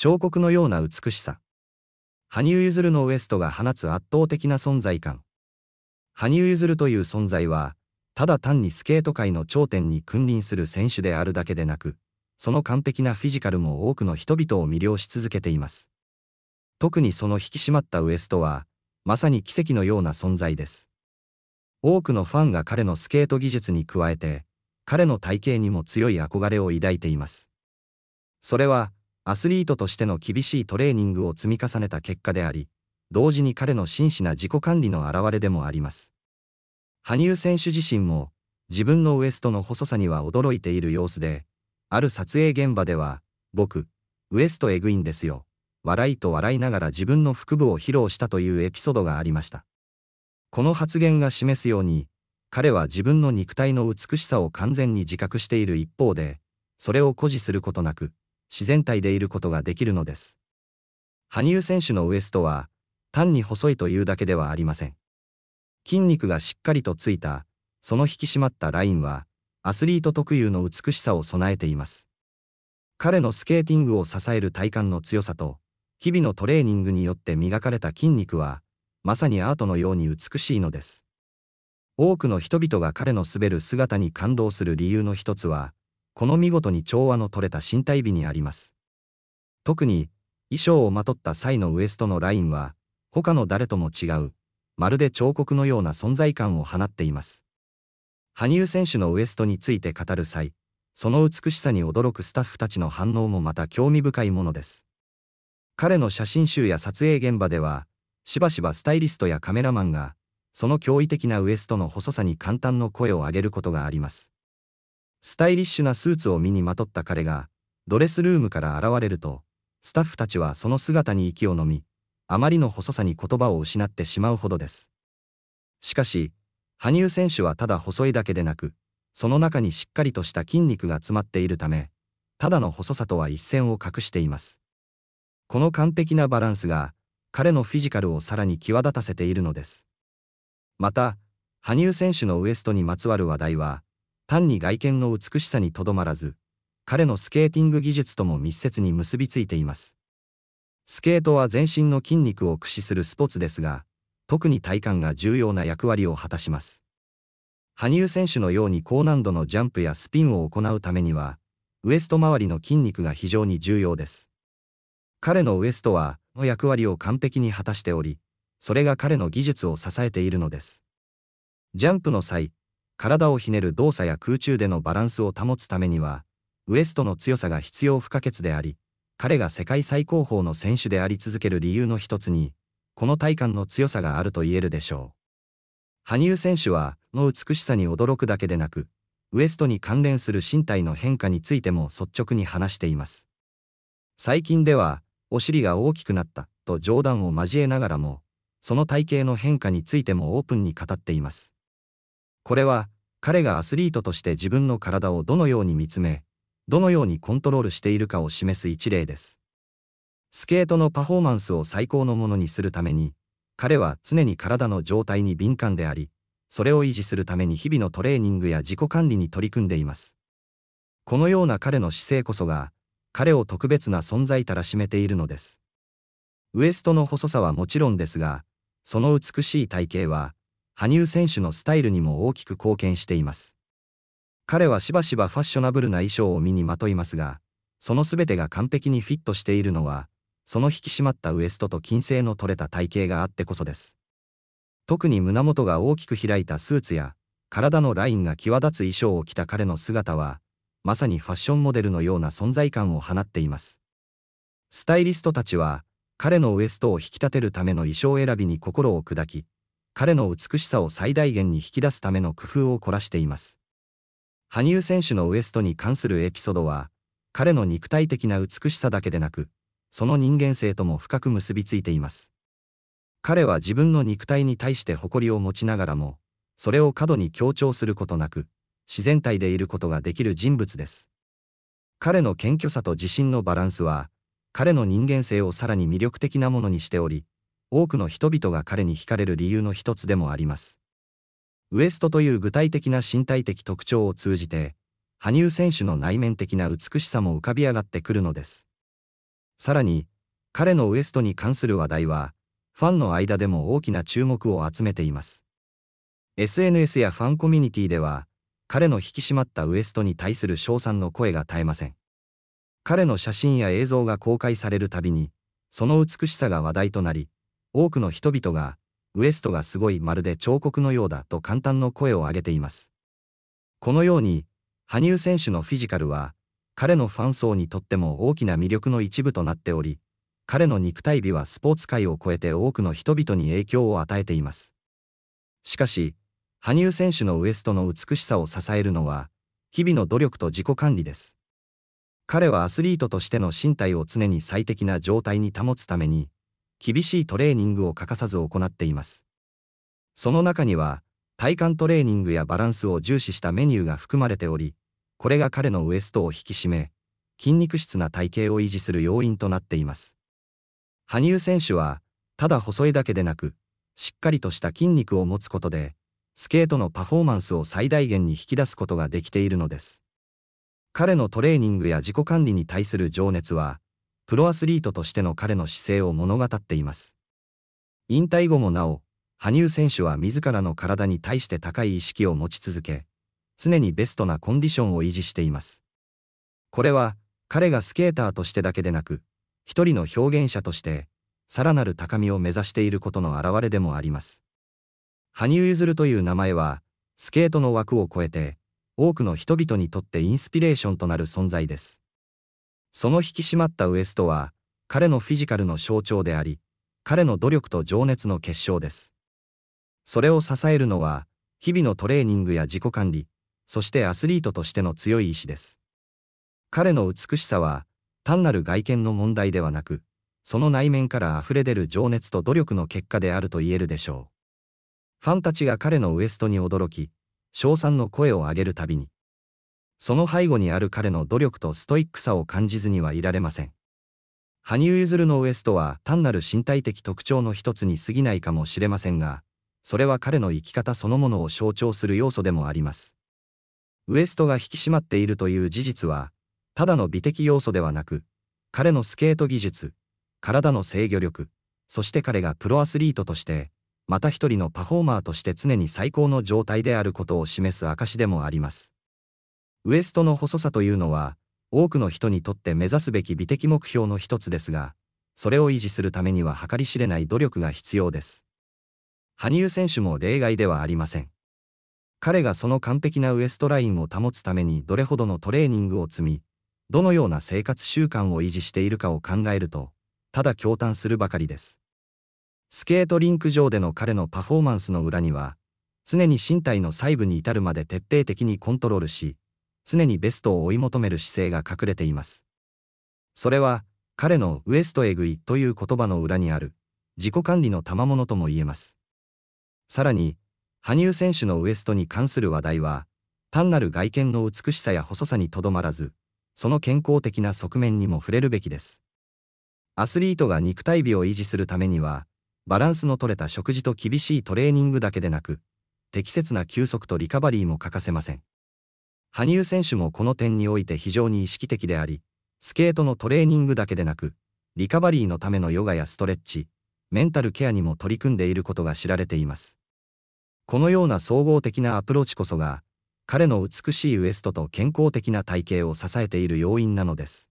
彫刻のような美しさ。羽生結弦のウエストが放つ圧倒的な存在感。羽生結弦という存在は、ただ単にスケート界の頂点に君臨する選手であるだけでなく、その完璧なフィジカルも多くの人々を魅了し続けています。特にその引き締まったウエストは、まさに奇跡のような存在です。多くのファンが彼のスケート技術に加えて、彼の体型にも強い憧れを抱いています。それは、アスリートとしての厳しいトレーニングを積み重ねた結果であり、同時に彼の真摯な自己管理の表れでもあります。羽生選手自身も、自分のウエストの細さには驚いている様子で、ある撮影現場では、僕、ウエストエグいんですよ。笑いと笑いながら自分の腹部を披露したというエピソードがありました。この発言が示すように、彼は自分の肉体の美しさを完全に自覚している一方で、それを誇示することなく、自然体でいることができるのです。羽生選手のウエストは、単に細いというだけではありません。筋肉がしっかりとついた、その引き締まったラインは、アスリート特有の美しさを備えています。彼のスケーティングを支える体幹の強さと、日々のトレーニングによって磨かれた筋肉は、まさにアートのように美しいのです。多くの人々が彼の滑る姿に感動する理由の一つは、この見事に調和の取れた身体美にあります。特に、衣装をまとった際のウエストのラインは、他の誰とも違う、まるで彫刻のような存在感を放っています。羽生選手のウエストについて語る際、その美しさに驚くスタッフたちの反応もまた興味深いものです。彼の写真集や撮影現場では、しばしばスタイリストやカメラマンが、その驚異的なウエストの細さに簡単の声を上げることがあります。スタイリッシュなスーツを身にまとった彼が、ドレスルームから現れると、スタッフたちはその姿に息をのみ、あまりの細さに言葉を失ってしまうほどです。しかし、羽生選手はただ細いだけでなく、その中にしっかりとした筋肉が詰まっているため、ただの細さとは一線を画しています。この完璧なバランスが、彼のフィジカルをさらに際立たせているのです。また、羽生選手のウエストにまつわる話題は、単に外見の美しさにとどまらず、彼のスケーティング技術とも密接に結びついています。スケートは全身の筋肉を駆使するスポーツですが、特に体幹が重要な役割を果たします。羽生選手のように高難度のジャンプやスピンを行うためには、ウエスト周りの筋肉が非常に重要です。彼のウエストは、の役割を完璧に果たしており、それが彼の技術を支えているのです。ジャンプの際、体をひねる動作や空中でのバランスを保つためには、ウエストの強さが必要不可欠であり、彼が世界最高峰の選手であり続ける理由の一つに、この体幹の強さがあると言えるでしょう。羽生選手は、の美しさに驚くだけでなく、ウエストに関連する身体の変化についても率直に話しています。最近では、お尻が大きくなったと冗談を交えながらも、その体型の変化についてもオープンに語っています。これは彼がアスリートとして自分の体をどのように見つめどのようにコントロールしているかを示す一例ですスケートのパフォーマンスを最高のものにするために彼は常に体の状態に敏感でありそれを維持するために日々のトレーニングや自己管理に取り組んでいますこのような彼の姿勢こそが彼を特別な存在たらしめているのですウエストの細さはもちろんですがその美しい体型は羽生選手のスタイルにも大きく貢献しています。彼はしばしばファッショナブルな衣装を身にまといますが、その全てが完璧にフィットしているのは、その引き締まったウエストと金星の取れた体型があってこそです。特に胸元が大きく開いたスーツや、体のラインが際立つ衣装を着た彼の姿は、まさにファッションモデルのような存在感を放っています。スタイリストたちは、彼のウエストを引き立てるための衣装選びに心を砕き、彼の美しさを最大限に引き出すための工夫を凝らしています。羽生選手のウエストに関するエピソードは、彼の肉体的な美しさだけでなく、その人間性とも深く結びついています。彼は自分の肉体に対して誇りを持ちながらも、それを過度に強調することなく、自然体でいることができる人物です。彼の謙虚さと自信のバランスは、彼の人間性をさらに魅力的なものにしており、多くの人々が彼に惹かれる理由の一つでもあります。ウエストという具体的な身体的特徴を通じて、羽生選手の内面的な美しさも浮かび上がってくるのです。さらに、彼のウエストに関する話題は、ファンの間でも大きな注目を集めています。SNS やファンコミュニティでは、彼の引き締まったウエストに対する称賛の声が絶えません。彼の写真や映像が公開されるたびに、その美しさが話題となり、多くの人々が、ウエストがすごいまるで彫刻のようだと簡単の声を上げています。このように、羽生選手のフィジカルは、彼のファン層にとっても大きな魅力の一部となっており、彼の肉体美はスポーツ界を超えて多くの人々に影響を与えています。しかし、羽生選手のウエストの美しさを支えるのは、日々の努力と自己管理です。彼はアスリートとしての身体を常に最適な状態に保つために、厳しいトレーニングを欠かさず行っています。その中には、体幹トレーニングやバランスを重視したメニューが含まれており、これが彼のウエストを引き締め、筋肉質な体型を維持する要因となっています。羽生選手は、ただ細いだけでなく、しっかりとした筋肉を持つことで、スケートのパフォーマンスを最大限に引き出すことができているのです。彼のトレーニングや自己管理に対する情熱は、プロアスリートとしての彼の姿勢を物語っています。引退後もなお、羽生選手は自らの体に対して高い意識を持ち続け、常にベストなコンディションを維持しています。これは、彼がスケーターとしてだけでなく、一人の表現者として、さらなる高みを目指していることの表れでもあります。羽生結弦という名前は、スケートの枠を超えて、多くの人々にとってインスピレーションとなる存在です。その引き締まったウエストは、彼のフィジカルの象徴であり、彼の努力と情熱の結晶です。それを支えるのは、日々のトレーニングや自己管理、そしてアスリートとしての強い意志です。彼の美しさは、単なる外見の問題ではなく、その内面から溢れ出る情熱と努力の結果であると言えるでしょう。ファンたちが彼のウエストに驚き、称賛の声を上げるたびに、その背後にある彼の努力とストイックさを感じずにはいられません。羽生結弦のウエストは単なる身体的特徴の一つに過ぎないかもしれませんが、それは彼の生き方そのものを象徴する要素でもあります。ウエストが引き締まっているという事実は、ただの美的要素ではなく、彼のスケート技術、体の制御力、そして彼がプロアスリートとして、また一人のパフォーマーとして常に最高の状態であることを示す証でもあります。ウエストの細さというのは、多くの人にとって目指すべき美的目標の一つですが、それを維持するためには計り知れない努力が必要です。羽生選手も例外ではありません。彼がその完璧なウエストラインを保つためにどれほどのトレーニングを積み、どのような生活習慣を維持しているかを考えると、ただ驚嘆するばかりです。スケートリンク上での彼のパフォーマンスの裏には、常に身体の細部に至るまで徹底的にコントロールし、常にベストを追い求める姿勢が隠れています。それは、彼のウエストエグいという言葉の裏にある、自己管理の賜物とも言えます。さらに、羽生選手のウエストに関する話題は、単なる外見の美しさや細さにとどまらず、その健康的な側面にも触れるべきです。アスリートが肉体美を維持するためには、バランスの取れた食事と厳しいトレーニングだけでなく、適切な休息とリカバリーも欠かせません。羽生選手もこの点において非常に意識的であり、スケートのトレーニングだけでなく、リカバリーのためのヨガやストレッチ、メンタルケアにも取り組んでいることが知られています。このような総合的なアプローチこそが、彼の美しいウエストと健康的な体型を支えている要因なのです。